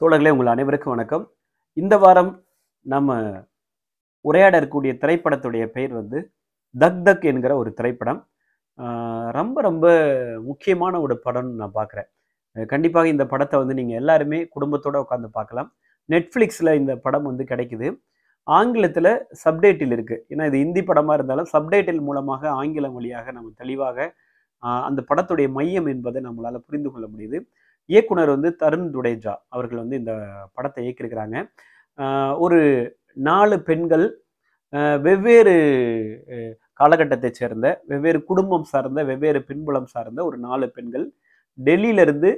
தோழர்களே உங்கள் அனைவருக்கும் வணக்கம் இந்த வாரம் நம்ம உரையாட இருக்கக்கூடிய திரைப்படத்துடைய பெயர் வந்து தக் தக் என்கிற ஒரு திரைப்படம் ரொம்ப ரொம்ப முக்கியமான ஒரு படம்னு நான் பார்க்குறேன் கண்டிப்பாக இந்த படத்தை வந்து நீங்கள் எல்லாருமே குடும்பத்தோடு உட்காந்து பார்க்கலாம் நெட்ஃப்ளிக்ஸில் இந்த படம் வந்து கிடைக்குது ஆங்கிலத்தில் சப்டைட்டில் இருக்குது ஏன்னா இது ஹிந்தி படமாக இருந்தாலும் சப்டைட்டில் மூலமாக ஆங்கிலம் வழியாக நம்ம தெளிவாக அந்த படத்துடைய மையம் என்பதை நம்மளால் புரிந்து கொள்ள முடியுது இயக்குனர் வந்து தருண் துடேஜா அவர்கள் வந்து இந்த படத்தை இயக்கியிருக்கிறாங்க ஒரு நாலு பெண்கள் வெவ்வேறு காலகட்டத்தை சேர்ந்த வெவ்வேறு குடும்பம் சார்ந்த வெவ்வேறு பின்புலம் சார்ந்த ஒரு நாலு பெண்கள் டெல்லியிலிருந்து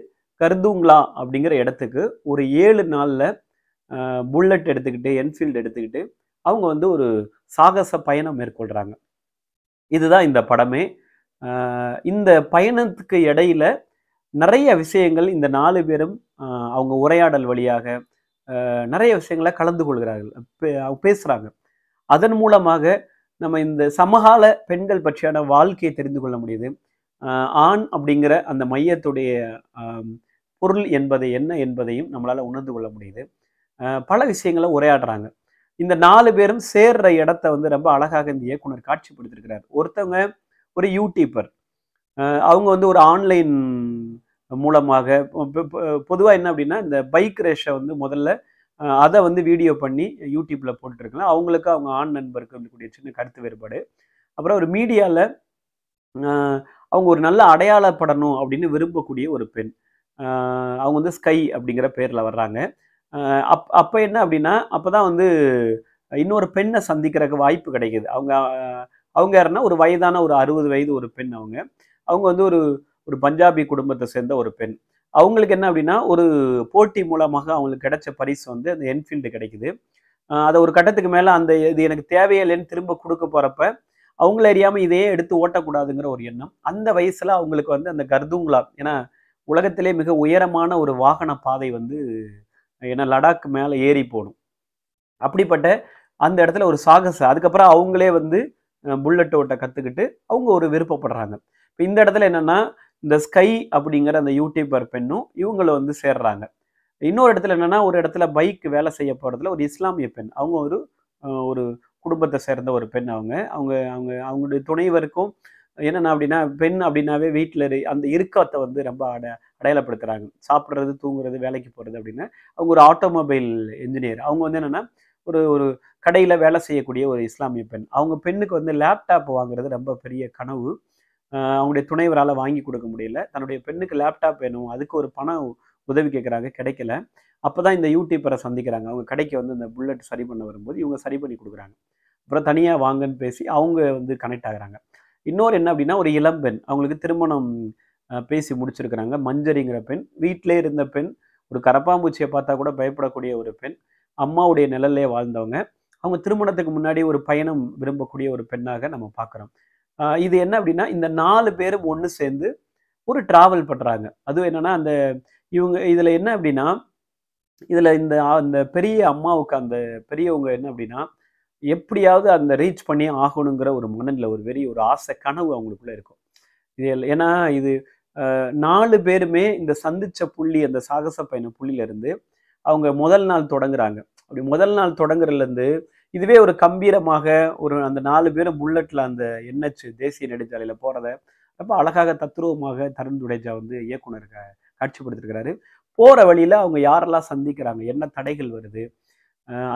கருதுங்களா அப்படிங்கிற இடத்துக்கு ஒரு ஏழு நாளில் புல்லட் எடுத்துக்கிட்டு என்ஃபீல்டு எடுத்துக்கிட்டு அவங்க வந்து ஒரு சாகச பயணம் மேற்கொள்கிறாங்க இதுதான் இந்த படமே இந்த பயணத்துக்கு இடையில நிறைய விஷயங்கள் இந்த நாலு பேரும் அவங்க உரையாடல் வழியாக நிறைய விஷயங்களை கலந்து கொள்கிறார்கள் பேசுகிறாங்க அதன் மூலமாக நம்ம இந்த சமகால பெண்கள் பற்றியான வாழ்க்கையை தெரிந்து கொள்ள முடியுது ஆண் அப்படிங்கிற அந்த மையத்துடைய பொருள் என்பது என்ன என்பதையும் நம்மளால் உணர்ந்து கொள்ள முடியுது பல விஷயங்களை உரையாடுறாங்க இந்த நாலு பேரும் சேர்ற இடத்த வந்து ரொம்ப அழகாக இந்த இயக்குனர் காட்சிப்படுத்திருக்கிறார் ஒருத்தவங்க ஒரு யூடியூபர் அவங்க வந்து ஒரு ஆன்லைன் மூலமாக பொதுவாக என்ன அப்படின்னா இந்த பைக் ரேஷை வந்து முதல்ல அதை வந்து வீடியோ பண்ணி யூடியூப்பில் போட்டுருக்கலாம் அவங்களுக்கு அவங்க ஆண் நண்பருக்கு இருக்கக்கூடிய சின்ன கருத்து வேறுபாடு அப்புறம் ஒரு மீடியாவில் அவங்க ஒரு நல்ல அடையாளப்படணும் அப்படின்னு விரும்பக்கூடிய ஒரு பெண் அவங்க வந்து ஸ்கை அப்படிங்கிற பேரில் வர்றாங்க அப் அப்போ என்ன அப்படின்னா அப்போ தான் வந்து இன்னொரு பெண்ணை சந்திக்கிறதுக்கு வாய்ப்பு கிடைக்கிது அவங்க அவங்க யாருன்னா ஒரு வயதான ஒரு அறுபது வயது ஒரு பெண் அவங்க அவங்க வந்து ஒரு ஒரு பஞ்சாபி குடும்பத்தை சேர்ந்த ஒரு பெண் அவங்களுக்கு என்ன அப்படின்னா ஒரு போட்டி மூலமாக அவங்களுக்கு கிடைச்ச பரிசு வந்து அந்த என்ஃபீல்டு கிடைக்குது அதை ஒரு கட்டத்துக்கு மேலே அந்த இது எனக்கு தேவையில்லைன்னு திரும்ப கொடுக்க போகிறப்ப அவங்கள அறியாமல் இதையே எடுத்து ஓட்டக்கூடாதுங்கிற ஒரு எண்ணம் அந்த வயசில் அவங்களுக்கு வந்து அந்த கர்தூங்களா ஏன்னா உலகத்திலே மிக உயரமான ஒரு வாகன பாதை வந்து ஏன்னா லடாக் மேலே ஏறி போகணும் அப்படிப்பட்ட அந்த இடத்துல ஒரு சாகசம் அதுக்கப்புறம் அவங்களே வந்து புல்லட் ஓட்ட கற்றுக்கிட்டு அவங்க ஒரு விருப்பப்படுறாங்க இப்போ இந்த இடத்துல என்னென்னா இந்த ஸ்கை அப்படிங்கிற அந்த யூடியூபர் பெண்ணும் இவங்களை வந்து சேர்றாங்க இன்னொரு இடத்துல என்னென்னா ஒரு இடத்துல பைக் வேலை செய்ய போகிறதுல ஒரு இஸ்லாமிய பெண் அவங்க ஒரு ஒரு குடும்பத்தை சேர்ந்த ஒரு பெண் அவங்க அவங்க அவங்க அவங்களுடைய துணைவருக்கும் என்னென்ன அப்படின்னா பெண் அப்படின்னாவே வீட்டில் அந்த இறுக்கத்தை வந்து ரொம்ப அட அடையாளப்படுத்துகிறாங்க சாப்பிட்றது தூங்குறது வேலைக்கு போகிறது அப்படின்னு அவங்க ஒரு ஆட்டோமொபைல் இன்ஜினியர் அவங்க வந்து என்னென்னா ஒரு ஒரு கடையில் வேலை செய்யக்கூடிய ஒரு இஸ்லாமிய பெண் அவங்க பெண்ணுக்கு வந்து லேப்டாப் வாங்குறது ரொம்ப பெரிய கனவு அவங்களுடைய துணைவரால் வாங்கி கொடுக்க முடியல தன்னுடைய பெண்ணுக்கு லேப்டாப் வேணும் அதுக்கு ஒரு பணம் உதவி கேட்குறாங்க கிடைக்கல அப்போ தான் இந்த யூடியூப்பரை சந்திக்கிறாங்க அவங்க கடைக்கு வந்து இந்த புல்லட் சரி பண்ண வரும்போது இவங்க சரி பண்ணி கொடுக்குறாங்க அப்புறம் தனியாக வாங்கன்னு பேசி அவங்க வந்து கனெக்ட் ஆகுறாங்க இன்னொரு என்ன அப்படின்னா ஒரு இளம்பெண் அவங்களுக்கு திருமணம் பேசி முடிச்சிருக்கிறாங்க மஞ்சரிங்கிற பெண் வீட்டிலே இருந்த பெண் ஒரு கரப்பாம்பூச்சியை பார்த்தா கூட பயப்படக்கூடிய ஒரு பெண் அம்மாவுடைய நிழல்லே வாழ்ந்தவங்க அவங்க திருமணத்துக்கு முன்னாடி ஒரு பயணம் விரும்பக்கூடிய ஒரு பெண்ணாக நம்ம பார்க்குறோம் இது என்ன அப்படின்னா இந்த நாலு பேரும் ஒன்று சேர்ந்து ஒரு ட்ராவல் பண்ணுறாங்க அதுவும் என்னென்னா அந்த இவங்க இதில் என்ன அப்படின்னா இதில் இந்த அந்த பெரிய அம்மாவுக்கு அந்த பெரியவங்க என்ன அப்படின்னா எப்படியாவது அந்த ரீச் பண்ணி ஆகணுங்கிற ஒரு மனநில ஒரு வெறி ஒரு ஆசை கனவு அவங்களுக்குள்ளே இருக்கும் இது ஏன்னா இது நாலு பேருமே இந்த சந்திச்ச புள்ளி அந்த சாகச பயண புள்ளியிலேருந்து அவங்க முதல் நாள் தொடங்குறாங்க அப்படி முதல் நாள் தொடங்குறதுலேருந்து இதுவே ஒரு கம்பீரமாக ஒரு அந்த நாலு பேரும் புல்லட்டில் அந்த எண்ணச்சு தேசிய நெடுஞ்சாலையில் போகிறத ரொம்ப அழகாக தத்ரூபமாக தருண் துடைஜா வந்து இயக்குனர் காட்சிப்படுத்திருக்கிறாரு போகிற வழியில் அவங்க யாரெல்லாம் சந்திக்கிறாங்க என்ன தடைகள் வருது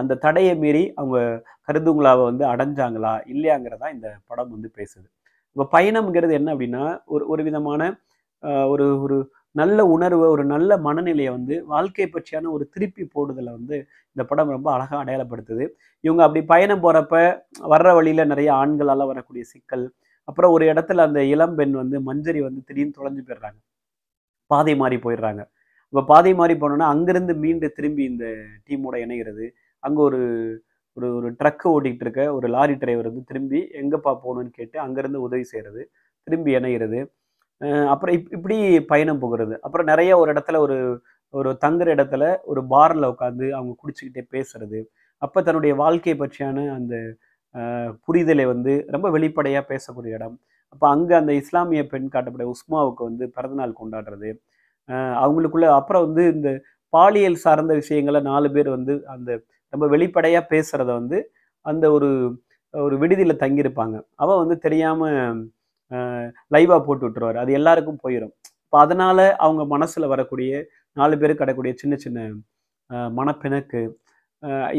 அந்த தடையை மீறி அவங்க கருதுங்களாவை வந்து அடைஞ்சாங்களா இல்லையாங்கிறதா இந்த படம் வந்து பேசுது இப்போ பயணம்ங்கிறது என்ன அப்படின்னா ஒரு ஒரு விதமான ஒரு ஒரு நல்ல உணர்வை ஒரு நல்ல மனநிலையை வந்து வாழ்க்கை பற்றியான ஒரு திருப்பி போடுதலை வந்து இந்த படம் ரொம்ப அழகாக அடையாளப்படுத்துது இவங்க அப்படி பயணம் போகிறப்ப வர்ற வழியில் நிறைய ஆண்களால் வரக்கூடிய சிக்கல் அப்புறம் ஒரு இடத்துல அந்த இளம்பெண் வந்து மஞ்சரி வந்து திடீர்னு தொலைஞ்சு போயிடுறாங்க பாதை மாறி போயிடுறாங்க இப்போ பாதை மாறி போனோன்னா அங்கேருந்து மீண்டு திரும்பி இந்த டீமோட இணைகிறது அங்கே ஒரு ஒரு ஒரு ட்ரக்கு ஓட்டிகிட்டு இருக்க ஒரு லாரி டிரைவர் வந்து திரும்பி எங்கேப்பா போகணும்னு கேட்டு அங்கேருந்து உதவி செய்கிறது திரும்பி இணைகிறது அப்புறம் இப் இப்படி பயணம் போகிறது அப்புறம் நிறைய ஒரு இடத்துல ஒரு ஒரு தங்குற இடத்துல ஒரு பாரில் உட்காந்து அவங்க குடிச்சுக்கிட்டே பேசுறது அப்போ தன்னுடைய வாழ்க்கையை பற்றியான அந்த புரிதலை வந்து ரொம்ப வெளிப்படையாக பேசக்கூடிய இடம் அப்போ அங்கே அந்த இஸ்லாமிய பெண் காட்டப்பட்ட உஸ்மாவுக்கு வந்து பிறந்தநாள் கொண்டாடுறது அவங்களுக்குள்ள அப்புறம் வந்து இந்த பாலியல் சார்ந்த விஷயங்களை நாலு பேர் வந்து அந்த ரொம்ப வெளிப்படையாக பேசுகிறத வந்து அந்த ஒரு ஒரு விடுதியில் தங்கியிருப்பாங்க அவள் வந்து தெரியாமல் லைவா போட்டு விட்டுருவாரு அது எல்லாருக்கும் போயிடும் இப்போ அதனால் அவங்க மனசில் வரக்கூடிய நாலு பேர் கிடக்கூடிய சின்ன சின்ன மனப்பிணக்கு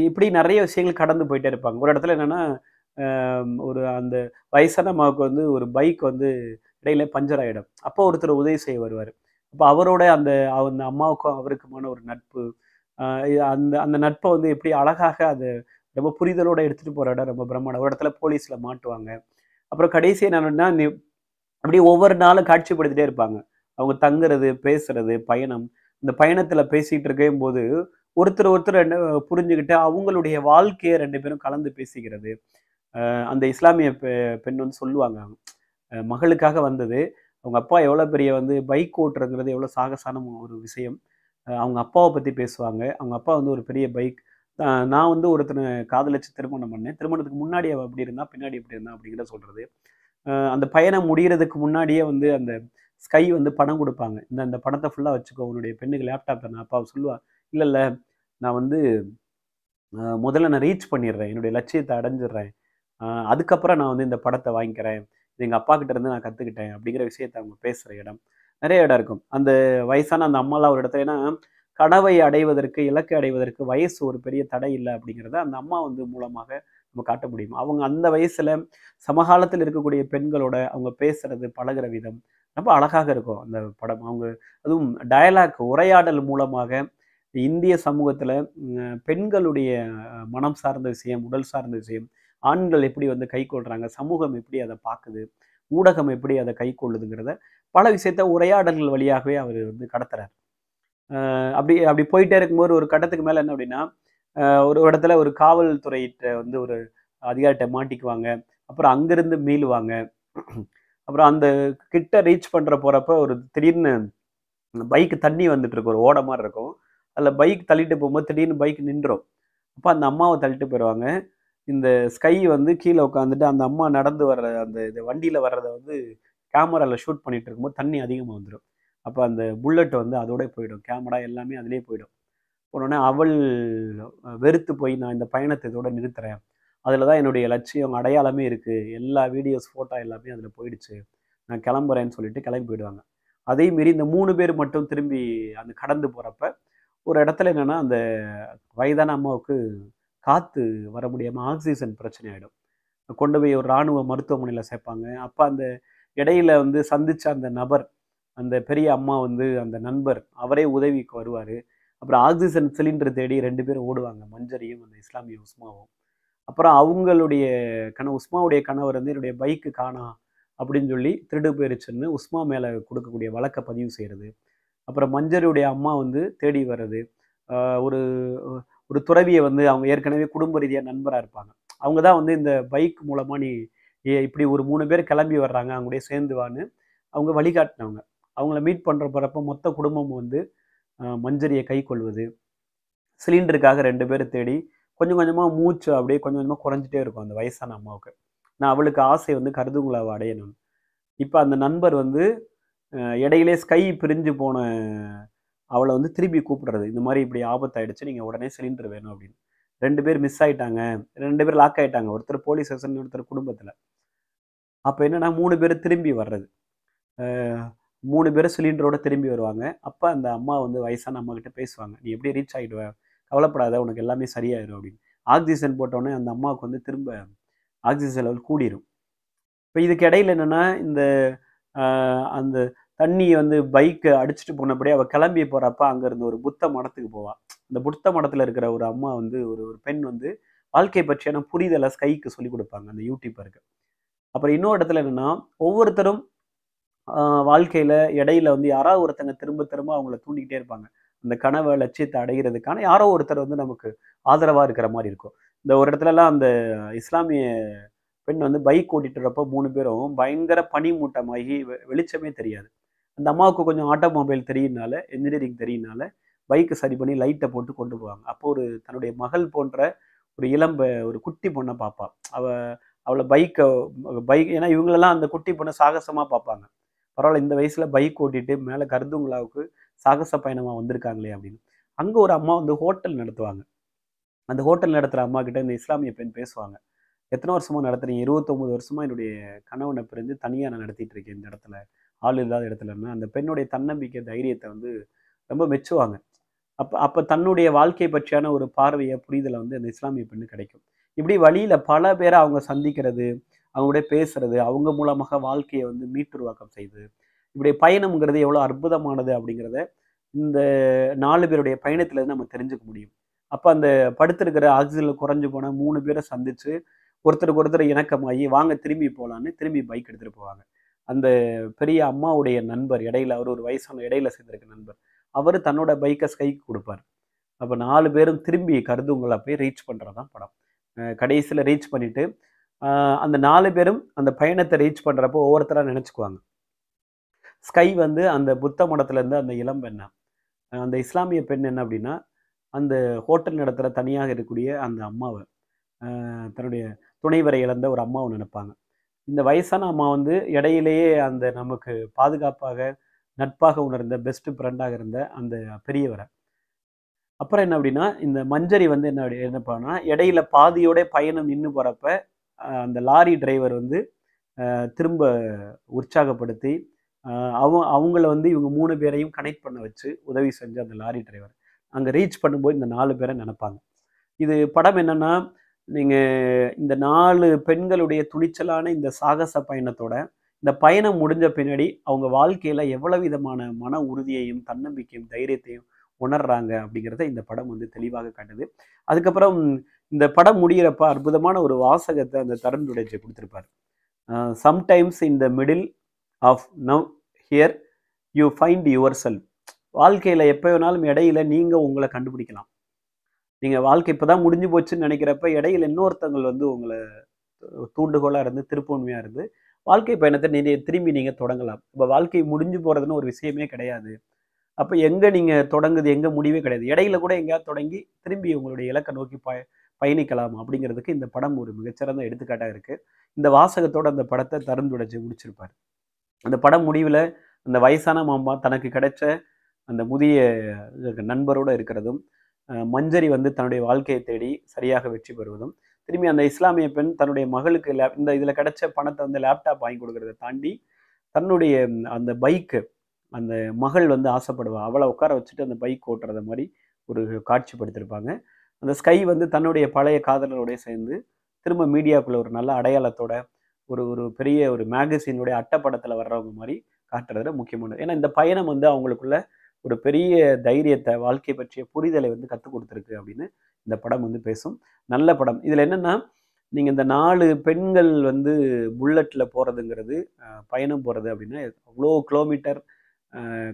இப்படி நிறைய விஷயங்கள் கடந்து போயிட்டே இருப்பாங்க ஒரு இடத்துல என்னென்னா ஒரு அந்த வயசான மாவுக்கு வந்து ஒரு பைக் வந்து இடையில பஞ்சர் ஆகிடும் அப்போ ஒருத்தர் உதவி செய்ய வருவார் அப்போ அவரோட அந்த அந்த அம்மாவுக்கும் அவருக்குமான ஒரு நட்பு அந்த அந்த நட்பை வந்து எப்படி அழகாக அதை ரொம்ப புரிதலோடு எடுத்துகிட்டு போகிற இடம் ரொம்ப பிரம்மாண்டம் ஒரு இடத்துல போலீஸில் மாட்டுவாங்க அப்புறம் கடைசி என்னன்னா அப்படியே ஒவ்வொரு நாளும் காட்சிப்படுத்திட்டே இருப்பாங்க அவங்க தங்குறது பேசுறது பயணம் இந்த பயணத்தில் பேசிட்டு இருக்கையும் போது ஒருத்தர் ஒருத்தர் ரெண்டு புரிஞ்சுக்கிட்டு அவங்களுடைய வாழ்க்கையை ரெண்டு பேரும் கலந்து பேசிக்கிறது அந்த இஸ்லாமிய பெண் வந்து சொல்லுவாங்க மகளுக்காக வந்தது அவங்க அப்பா எவ்வளோ பெரிய வந்து பைக் ஓட்டுறங்கிறது எவ்வளோ சாகசான ஒரு விஷயம் அவங்க அப்பாவை பற்றி பேசுவாங்க அவங்க அப்பா வந்து ஒரு பெரிய பைக் நான் வந்து ஒருத்தனை காதலிச்சு திருமணம் பண்ணேன் திருமணத்துக்கு முன்னாடி அவள் அப்படி இருந்தா பின்னாடி எப்படி இருந்தா அப்படிங்கிற சொல்றது அந்த பயணம் முடிகிறதுக்கு முன்னாடியே வந்து அந்த ஸ்கை வந்து படம் கொடுப்பாங்க இந்த அந்த படத்தை ஃபுல்லாக வச்சுக்கோ உன்னுடைய பெண்ணுக்கு லேப்டாப் நான் அப்பா சொல்லுவா இல்லை இல்லை நான் வந்து முதல்ல நான் ரீச் பண்ணிடுறேன் என்னுடைய லட்சியத்தை அடைஞ்சிடுறேன் அதுக்கப்புறம் நான் வந்து இந்த படத்தை வாங்கிக்கிறேன் இது எங்கள் அப்பா கிட்ட இருந்து நான் கற்றுக்கிட்டேன் அப்படிங்கிற விஷயத்த அவங்க பேசுகிற இடம் நிறைய இடம் இருக்கும் அந்த வயசான அந்த அம்மாலாம் ஒரு இடத்துல ஏன்னா கனவை அடைவதற்கு இலக்கை அடைவதற்கு வயசு ஒரு பெரிய தடை இல்லை அப்படிங்கிறத அந்த அம்மா வந்து மூலமாக நம்ம காட்ட முடியும் அவங்க அந்த வயசில் சமகாலத்தில் இருக்கக்கூடிய பெண்களோட அவங்க பேசுறது பழகிற விதம் ரொம்ப அழகாக இருக்கும் அந்த படம் அவங்க அதுவும் டயலாக் உரையாடல் மூலமாக இந்திய சமூகத்தில் பெண்களுடைய மனம் சார்ந்த விஷயம் உடல் சார்ந்த விஷயம் ஆண்கள் எப்படி வந்து கை கொள்றாங்க சமூகம் எப்படி அதை பார்க்குது ஊடகம் எப்படி அதை கை கொள்ளுதுங்கிறத பல விஷயத்த உரையாடல்கள் வழியாகவே அவர் வந்து கடத்துறார் அப்படி அப்படி போயிட்டே இருக்கும்போது ஒரு கட்டத்துக்கு மேலே என்ன அப்படின்னா ஒரு இடத்துல ஒரு காவல்துறையிட்ட வந்து ஒரு அதிகாரிட்ட மாட்டிக்குவாங்க அப்புறம் அங்கேருந்து மீளுவாங்க அப்புறம் அந்த கிட்ட ரீச் பண்ணுற போகிறப்ப ஒரு திடீர்னு பைக்கு தண்ணி வந்துட்டு இருக்கும் ஒரு ஓட மாதிரி இருக்கும் அதில் பைக் தள்ளிட்டு போகும்போது திடீர்னு பைக் நின்றோம் அப்போ அந்த அம்மாவை தள்ளிட்டு போயிடுவாங்க இந்த ஸ்கை வந்து கீழே உட்காந்துட்டு அந்த அம்மா நடந்து வர்ற அந்த இது வண்டியில் வர்றதை வந்து கேமராவில் ஷூட் பண்ணிகிட்டு இருக்கும்போது தண்ணி அதிகமாக வந்துடும் அப்போ அந்த புல்லட் வந்து அதோடய போயிடும் கேமரா எல்லாமே அதிலே போயிடும் போனோடனே அவள் வெறுத்து போய் நான் இந்த பயணத்தை இதோட நிறுத்துறேன் அதில் தான் என்னுடைய லட்சியம் அடையாளமே இருக்குது எல்லா வீடியோஸ் ஃபோட்டோ எல்லாமே அதில் போயிடுச்சு நான் கிளம்புறேன்னு சொல்லிட்டு கிளம்பி போயிடுவாங்க அதே மாரி இந்த மூணு பேர் மட்டும் திரும்பி அந்த கடந்து போகிறப்ப ஒரு இடத்துல என்னென்னா அந்த வயதான அம்மாவுக்கு காற்று வர முடியாமல் ஆக்சிஜன் பிரச்சனை ஆகிடும் கொண்டு போய் ஒரு இராணுவ மருத்துவமனையில் சேர்ப்பாங்க அப்போ அந்த இடையில வந்து சந்தித்த அந்த நபர் அந்த பெரிய அம்மா வந்து அந்த நண்பர் அவரே உதவிக்கு வருவார் அப்புறம் ஆக்சிஜன் சிலிண்டர் தேடி ரெண்டு பேரும் ஓடுவாங்க மஞ்சரியும் அந்த இஸ்லாமிய உஸ்மாவும் அப்புறம் அவங்களுடைய கண உஸ்மாவுடைய கணவர் வந்து என்னுடைய பைக்கு காணா அப்படின்னு சொல்லி திருடு போயிருச்சுன்னு உஸ்மா மேலே கொடுக்கக்கூடிய வழக்கை பதிவு செய்கிறது அப்புறம் மஞ்சரியுடைய அம்மா வந்து தேடி வர்றது ஒரு ஒரு துறவியை வந்து அவங்க ஏற்கனவே குடும்ப ரீதியாக நண்பராக இருப்பாங்க அவங்க தான் வந்து இந்த பைக் மூலமாக நீ இப்படி ஒரு மூணு பேர் கிளம்பி வர்றாங்க அவங்களுடைய சேர்ந்துவான்னு அவங்க வழிகாட்டினவங்க அவங்கள மீட் பண்ணுற மொத்த குடும்பம் வந்து மஞ்சரியை கை கொள்வது சிலிண்டருக்காக ரெண்டு பேரை தேடி கொஞ்சம் கொஞ்சமாக மூச்சு அப்படியே கொஞ்சம் கொஞ்சமாக குறைஞ்சிட்டே இருக்கும் அந்த வயசான அம்மாவுக்கு நான் அவளுக்கு ஆசை வந்து கருதுங்களாவை அடையணும் இப்போ அந்த நண்பர் வந்து இடையிலே ஸ்கை பிரிஞ்சு போன அவளை வந்து திருப்பி கூப்பிடுறது இந்த மாதிரி இப்படி ஆபத்தாயிடுச்சு நீங்கள் உடனே சிலிண்டர் வேணும் அப்படின்னு ரெண்டு பேர் மிஸ் ஆகிட்டாங்க ரெண்டு பேர் லாக் ஆகிட்டாங்க ஒருத்தர் போலீஸ் ஸ்டேஷன் ஒருத்தர் குடும்பத்தில் அப்போ என்னென்னா மூணு பேர் திரும்பி வர்றது மூணு பேர் சிலிண்டரோட திரும்பி வருவாங்க அப்போ அந்த அம்மா வந்து வயசான அம்மா கிட்ட பேசுவாங்க நீ எப்படி ரீச் ஆகிடுவேன் கவலைப்படாத உனக்கு எல்லாமே சரியாயிடும் அப்படின்னு ஆக்சிஜன் போட்டோடனே அந்த அம்மாவுக்கு வந்து திரும்ப ஆக்சிஜன் லெவல் கூடிரும் இப்போ இதுக்கு இடையில என்னென்னா இந்த அந்த தண்ணியை வந்து பைக்கு அடிச்சுட்டு போனபடியே அவள் கிளம்பி போகிறப்ப அங்கேருந்து ஒரு புத்த மடத்துக்கு போவாள் அந்த புத்த மடத்தில் இருக்கிற ஒரு அம்மா வந்து ஒரு ஒரு பெண் வந்து வாழ்க்கை பற்றியான புரிதலை ஸ்கைக்கு சொல்லிக் கொடுப்பாங்க அந்த யூடியூப்பருக்கு அப்புறம் இன்னொரு இடத்துல என்னென்னா ஒவ்வொருத்தரும் வாழ்க்கையில் இடையில வந்து யாராவது ஒருத்தங்க திரும்ப திரும்ப அவங்கள தூண்டிக்கிட்டே இருப்பாங்க அந்த கனவை லட்சியத்தை அடைகிறதுக்கான யாரோ ஒருத்தர் வந்து நமக்கு ஆதரவாக இருக்கிற மாதிரி இருக்கும் இந்த ஒரு இடத்துலலாம் அந்த இஸ்லாமிய பெண் வந்து பைக் ஓட்டிட்டுறப்போ மூணு பேரும் பயங்கர பனி மூட்டமாகி வெளிச்சமே தெரியாது அந்த அம்மாவுக்கு கொஞ்சம் ஆட்டோமொபைல் தெரியினால இன்ஜினியரிங் தெரியினால பைக் சரி பண்ணி லைட்டை போட்டு கொண்டு போவாங்க அப்போ ஒரு தன்னுடைய மகள் போன்ற ஒரு இளம்ப ஒரு குட்டி பொண்ணை பார்ப்பாள் அவள் அவளை பைக்கை பைக் ஏன்னா இவங்களெல்லாம் அந்த குட்டி பொண்ணை சாகசமாக பார்ப்பாங்க பரவாயில்ல இந்த வயசில் பைக் ஓட்டிட்டு மேலே கருதுங்களாவுக்கு சாகச பயணமாக வந்திருக்காங்களே அப்படின்னு அங்கே ஒரு அம்மா வந்து ஹோட்டல் நடத்துவாங்க அந்த ஹோட்டல் நடத்துகிற அம்மா கிட்ட இந்த இஸ்லாமிய பெண் பேசுவாங்க எத்தனை வருஷமாக நடத்துகிறீங்க இருபத்தொம்பது வருஷமாக என்னுடைய கணவனை பிரிஞ்சு தனியாக நான் நடத்திட்டு இருக்கேன் இந்த இடத்துல ஆள் இல்லாத இடத்துலன்னா அந்த பெண்ணுடைய தன்னம்பிக்கை தைரியத்தை வந்து ரொம்ப மெச்சுவாங்க அப்போ அப்போ தன்னுடைய வாழ்க்கை பற்றியான ஒரு பார்வையை புரிதலை வந்து அந்த இஸ்லாமிய பெண்ணு கிடைக்கும் இப்படி வழியில் பல பேரை அவங்க சந்திக்கிறது அவங்களுடைய பேசுறது அவங்க மூலமாக வாழ்க்கையை வந்து மீட்டுருவாக்கம் செய்து இப்படி பயணம்ங்கிறது எவ்வளோ அற்புதமானது அப்படிங்கிறத இந்த நாலு பேருடைய பயணத்துலேருந்து நம்ம தெரிஞ்சுக்க முடியும் அப்போ அந்த படுத்திருக்கிற ஆக்சிஜனில் குறைஞ்சு போன மூணு பேரை சந்தித்து ஒருத்தருக்கு ஒருத்தர் இணக்கமாகி வாங்க திரும்பி போகலான்னு திரும்பி பைக் எடுத்துகிட்டு போவாங்க அந்த பெரிய அம்மாவுடைய நண்பர் இடையில அவர் ஒரு வயசான இடையில சேர்ந்திருக்க நண்பர் அவர் தன்னோட பைக்கை கைக்கு கொடுப்பார் அப்போ நாலு பேரும் திரும்பி கருதுங்களா போய் ரீச் பண்ணுறதான் படம் கடைசியில் ரீச் பண்ணிவிட்டு அந்த நாலு பேரும் அந்த பயணத்தை ரீச் பண்ணுறப்போ ஒவ்வொருத்தராக நினச்சிக்குவாங்க ஸ்கை வந்து அந்த புத்த மடத்துலேருந்து அந்த இளம் பெண்ணை அந்த இஸ்லாமிய பெண் என்ன அப்படின்னா அந்த ஹோட்டல் நடத்துகிற தனியாக இருக்கக்கூடிய அந்த அம்மாவை தன்னுடைய துணைவரை இழந்த ஒரு அம்மாவை நினைப்பாங்க இந்த வயசான அம்மா வந்து இடையிலேயே அந்த நமக்கு பாதுகாப்பாக நட்பாக உணர்ந்த பெஸ்ட்டு ஃப்ரெண்டாக இருந்த அந்த பெரியவரை அப்புறம் என்ன அப்படின்னா இந்த மஞ்சரி வந்து என்ன என்ன இடையில பாதியோட பயணம் நின்று போகிறப்ப அந்த லாரி டிரைவர் வந்து திரும்ப உற்சாகப்படுத்தி அவங்க அவங்கள வந்து இவங்க மூணு பேரையும் கனெக்ட் பண்ண வச்சு உதவி செஞ்ச அந்த லாரி டிரைவர் அங்கே ரீச் பண்ணும்போது இந்த நாலு பேரை நினப்பாங்க இது படம் என்னென்னா நீங்கள் இந்த நாலு பெண்களுடைய துணிச்சலான இந்த சாகச பயணத்தோட இந்த பயணம் முடிஞ்ச பின்னாடி அவங்க வாழ்க்கையில் எவ்வளவு விதமான மன உறுதியையும் தன்னம்பிக்கையும் தைரியத்தையும் உணர்றாங்க அப்படிங்கிறத இந்த படம் வந்து தெளிவாக காட்டுது அதுக்கப்புறம் இந்த படம் முடிகிறப்ப அற்புதமான ஒரு வாசகத்தை அந்த தருண் துடைச்சி கொடுத்துருப்பார் sometimes in the middle of now here you find your self வாழ்க்கையில் எப்போ வேணாலும் இடையில நீங்கள் உங்களை கண்டுபிடிக்கலாம் நீங்கள் வாழ்க்கை இப்போ தான் முடிஞ்சு போச்சுன்னு நினைக்கிறப்ப இடையில இன்னொருத்தவங்கள் வந்து உங்களை தூண்டுகோலாக இருந்து திருப்பூன்மையாக இருந்து வாழ்க்கை பயணத்தை நீங்கள் திரும்பி நீங்கள் தொடங்கலாம் இப்போ வாழ்க்கை முடிஞ்சு போகிறதுன்னு ஒரு விஷயமே கிடையாது அப்போ எங்கே நீங்கள் தொடங்குது எங்கே முடிவே கிடையாது இடையில கூட எங்கேயாவது தொடங்கி திரும்பி உங்களுடைய இலக்கை நோக்கி ப பயணிக்கலாம் அப்படிங்கிறதுக்கு இந்த படம் ஒரு மிகச்சிறந்த எடுத்துக்காட்டாக இருக்குது இந்த வாசகத்தோட அந்த படத்தை தருந்துடைச்சு முடிச்சிருப்பார் அந்த படம் முடிவில் அந்த வயசான மாமா தனக்கு கிடைச்ச அந்த முதிய நண்பரோடு இருக்கிறதும் மஞ்சரி வந்து தன்னுடைய வாழ்க்கையை தேடி சரியாக வெற்றி பெறுவதும் திரும்பி அந்த இஸ்லாமிய பெண் தன்னுடைய மகளுக்கு லேப் இந்த இதில் கிடைச்ச பணத்தை வந்து லேப்டாப் வாங்கி கொடுக்கறத தாண்டி தன்னுடைய அந்த பைக்கு அந்த மகள் வந்து ஆசைப்படுவா அவளை உட்கார வச்சுட்டு அந்த பைக் ஓட்டுறத மாதிரி ஒரு காட்சிப்படுத்திருப்பாங்க அந்த ஸ்கை வந்து தன்னுடைய பழைய காதலரோடய சேர்ந்து திரும்ப மீடியாக்குள்ளே ஒரு நல்ல அடையாளத்தோட ஒரு ஒரு பெரிய ஒரு மேகசினுடைய அட்டப்படத்தில் வர்றவங்க மாதிரி காட்டுறதுல முக்கியமானது ஏன்னா இந்த பயணம் வந்து அவங்களுக்குள்ள ஒரு பெரிய தைரியத்தை வாழ்க்கை பற்றிய புரிதலை வந்து கற்றுக் கொடுத்துருக்கு அப்படின்னு இந்த படம் வந்து பேசும் நல்ல படம் இதில் என்னென்னா நீங்கள் இந்த நாலு பெண்கள் வந்து புல்லட்டில் போகிறதுங்கிறது பயணம் போகிறது அப்படின்னா அவ்வளோ கிலோமீட்டர்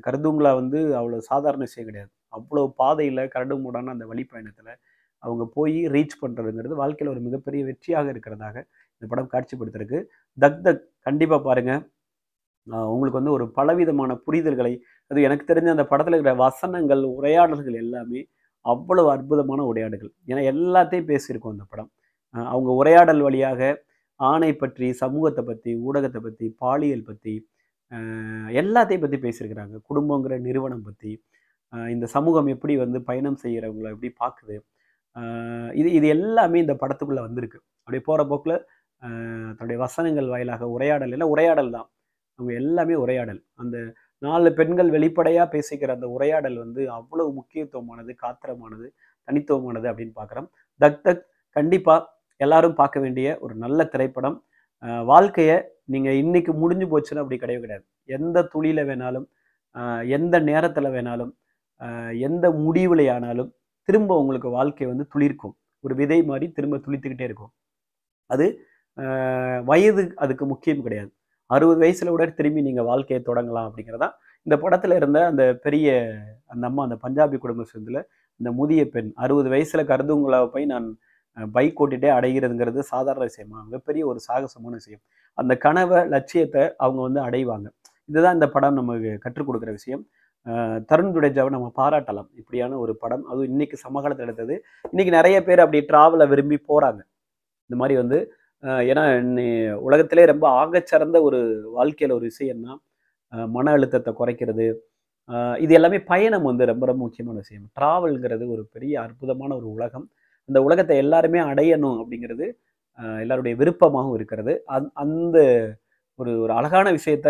கருதுங்களா வந்து அவ்வளோ சாதாரண விஷயம் கிடையாது அவ்வளோ பாதையில் கரடுமுடான அந்த வழிப்பயணத்தில் அவங்க போய் ரீச் பண்ணுறதுங்கிறது வாழ்க்கையில் ஒரு மிகப்பெரிய வெற்றியாக இருக்கிறதாக இந்த படம் காட்சிப்படுத்திருக்கு தக் தக் கண்டிப்பாக பாருங்கள் உங்களுக்கு வந்து ஒரு பலவிதமான புரிதல்களை அது எனக்கு தெரிஞ்ச அந்த படத்தில் இருக்கிற வசனங்கள் உரையாடல்கள் எல்லாமே அவ்வளவு அற்புதமான உரையாடல்கள் ஏன்னா எல்லாத்தையும் பேசியிருக்கோம் அந்த படம் அவங்க உரையாடல் வழியாக ஆணை பற்றி சமூகத்தை பற்றி ஊடகத்தை பற்றி பாலியல் பற்றி எல்லாத்தையும் பற்றி பேசியிருக்கிறாங்க குடும்பங்கிற நிறுவனம் பற்றி இந்த சமூகம் எப்படி வந்து பயணம் செய்கிறவங்களை எப்படி பார்க்குது இது இது எல்லாமே இந்த படத்துக்குள்ளே வந்திருக்கு அப்படியே போகிற போக்கில் தன்னுடைய வசனங்கள் வாயிலாக உரையாடல் இல்லை உரையாடல் தான் அவங்க எல்லாமே உரையாடல் அந்த நாலு பெண்கள் வெளிப்படையாக பேசிக்கிற அந்த உரையாடல் வந்து அவ்வளவு முக்கியத்துவமானது காத்திரமானது தனித்துவமானது அப்படின்னு பார்க்குறோம் தக் தக் கண்டிப்பாக எல்லாரும் பார்க்க வேண்டிய ஒரு நல்ல திரைப்படம் வாழ்க்கையை நீங்கள் இன்னைக்கு முடிஞ்சு போச்சுன்னா அப்படி கிடையவே கிடையாது எந்த துளியில் வேணாலும் எந்த நேரத்தில் வேணாலும் எந்த முடிவுலையானாலும் திரும்ப உங்களுக்கு வாழ்க்கை வந்து துளிர்க்கும் ஒரு விதை மாதிரி திரும்ப துளித்துக்கிட்டே இருக்கும் அது வயது அதுக்கு முக்கியம் கிடையாது அறுபது வயசுல கூட திரும்பி நீங்கள் வாழ்க்கையை தொடங்கலாம் அப்படிங்கிறதா இந்த படத்தில் இருந்த அந்த பெரிய அந்த அம்மா அந்த பஞ்சாபி குடும்ப சேர்ந்தில் இந்த முதிய பெண் அறுபது வயசுல கருதுங்களாவை போய் நான் பைக் ஓட்டிகிட்டே அடைகிறதுங்கிறது சாதாரண விஷயமா மிகப்பெரிய ஒரு சாகசமான விஷயம் அந்த கனவை லட்சியத்தை அவங்க வந்து அடைவாங்க இதுதான் இந்த படம் நமக்கு கற்றுக் கொடுக்குற விஷயம் தருண் துடைஜாவை நம்ம பாராட்டலாம் இப்படியான ஒரு படம் அதுவும் இன்னைக்கு சமகாலத்தில் எடுத்தது இன்னைக்கு நிறைய பேர் அப்படி ட்ராவலை விரும்பி போகிறாங்க இந்த மாதிரி வந்து ஏன்னா உலகத்திலே ரொம்ப ஆகச்சிறந்த ஒரு வாழ்க்கையில் ஒரு விஷயம்னா மன அழுத்தத்தை குறைக்கிறது இது எல்லாமே பயணம் வந்து ரொம்ப ரொம்ப முக்கியமான விஷயம் ட்ராவல்ங்கிறது ஒரு பெரிய அற்புதமான ஒரு உலகம் இந்த உலகத்தை எல்லாருமே அடையணும் அப்படிங்கிறது எல்லாருடைய விருப்பமாகவும் இருக்கிறது அந் அந்த ஒரு ஒரு அழகான விஷயத்த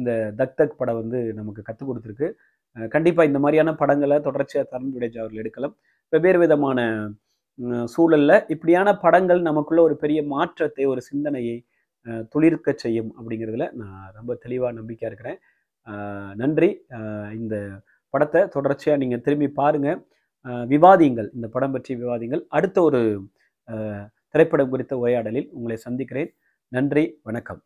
இந்த தக் தக் படம் வந்து நமக்கு கற்றுக் கொடுத்துருக்கு கண்டிப்பாக இந்த மாதிரியான படங்களை தொடர்ச்சியாக தருண் ஜுடேஜ் அவர்கள் எடுக்கலாம் வெவ்வேறு விதமான சூழலில் இப்படியான படங்கள் நமக்குள்ள ஒரு பெரிய மாற்றத்தை ஒரு சிந்தனையை துளிர்க்க செய்யும் அப்படிங்கிறதுல நான் ரொம்ப தெளிவாக நம்பிக்கையாக இருக்கிறேன் நன்றி இந்த படத்தை தொடர்ச்சியாக நீங்கள் திரும்பி பாருங்கள் விவாதிங்கள் இந்த படம் பற்றி விவாதிங்கள் அடுத்த ஒரு திரைப்படம் குறித்த உரையாடலில் உங்களை சந்திக்கிறேன் நன்றி வணக்கம்